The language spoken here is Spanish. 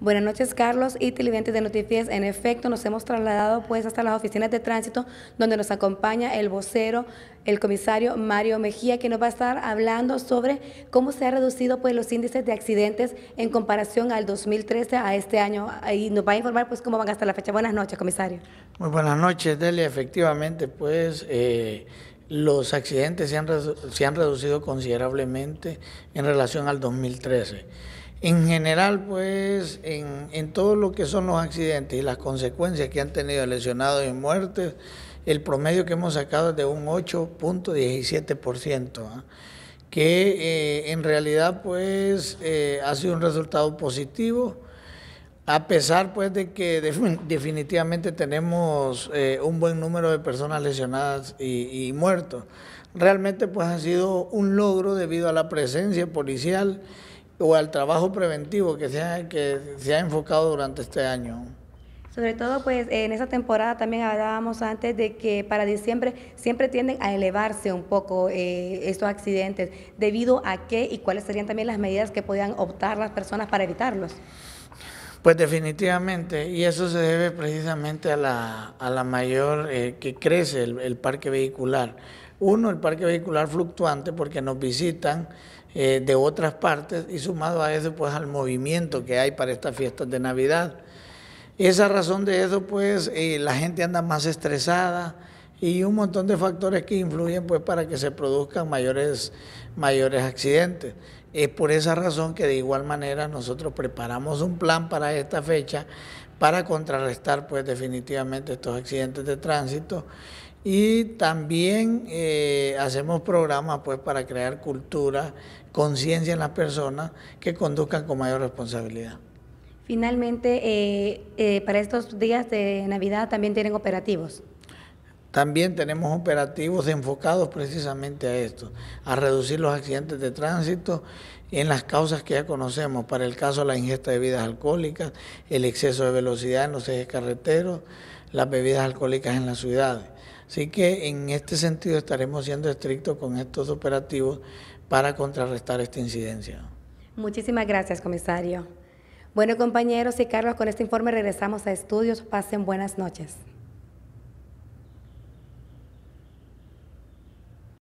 Buenas noches, Carlos y televidentes de Noticias. En efecto, nos hemos trasladado pues hasta las oficinas de tránsito donde nos acompaña el vocero, el comisario Mario Mejía, que nos va a estar hablando sobre cómo se han reducido pues los índices de accidentes en comparación al 2013 a este año y nos va a informar pues cómo van hasta la fecha. Buenas noches, comisario. Muy buenas noches, Delia. Efectivamente, pues eh, los accidentes se han, se han reducido considerablemente en relación al 2013 en general, pues, en, en, todo lo que son los accidentes y las consecuencias que han tenido lesionados y muertes, el promedio que hemos sacado es de un 8.17%, ¿ah? que eh, en realidad, pues, eh, ha sido un resultado positivo, a pesar, pues, de que definitivamente tenemos eh, un buen número de personas lesionadas y, y muertos. Realmente, pues, ha sido un logro debido a la presencia policial o al trabajo preventivo que se ha, que se ha enfocado durante este año? Sobre todo, pues en esa temporada también hablábamos antes de que para diciembre siempre tienden a elevarse un poco eh, estos accidentes, debido a qué y cuáles serían también las medidas que podían optar las personas para evitarlos. Pues definitivamente, y eso se debe precisamente a la, a la mayor eh, que crece el parque vehicular. Uno, el parque vehicular fluctuante, porque nos visitan eh, de otras partes y sumado a eso, pues al movimiento que hay para estas fiestas de Navidad. Esa razón de eso, pues eh, la gente anda más estresada y un montón de factores que influyen pues para que se produzcan mayores, mayores accidentes. Es por esa razón que de igual manera nosotros preparamos un plan para esta fecha para contrarrestar pues definitivamente estos accidentes de tránsito y también eh, hacemos programas pues, para crear cultura, conciencia en las personas que conduzcan con mayor responsabilidad. Finalmente, eh, eh, para estos días de Navidad también tienen operativos. También tenemos operativos enfocados precisamente a esto, a reducir los accidentes de tránsito en las causas que ya conocemos, para el caso de la ingesta de bebidas alcohólicas, el exceso de velocidad en los ejes carreteros, las bebidas alcohólicas en las ciudades. Así que en este sentido estaremos siendo estrictos con estos operativos para contrarrestar esta incidencia. Muchísimas gracias, comisario. Bueno, compañeros y Carlos, con este informe regresamos a estudios. Pasen buenas noches.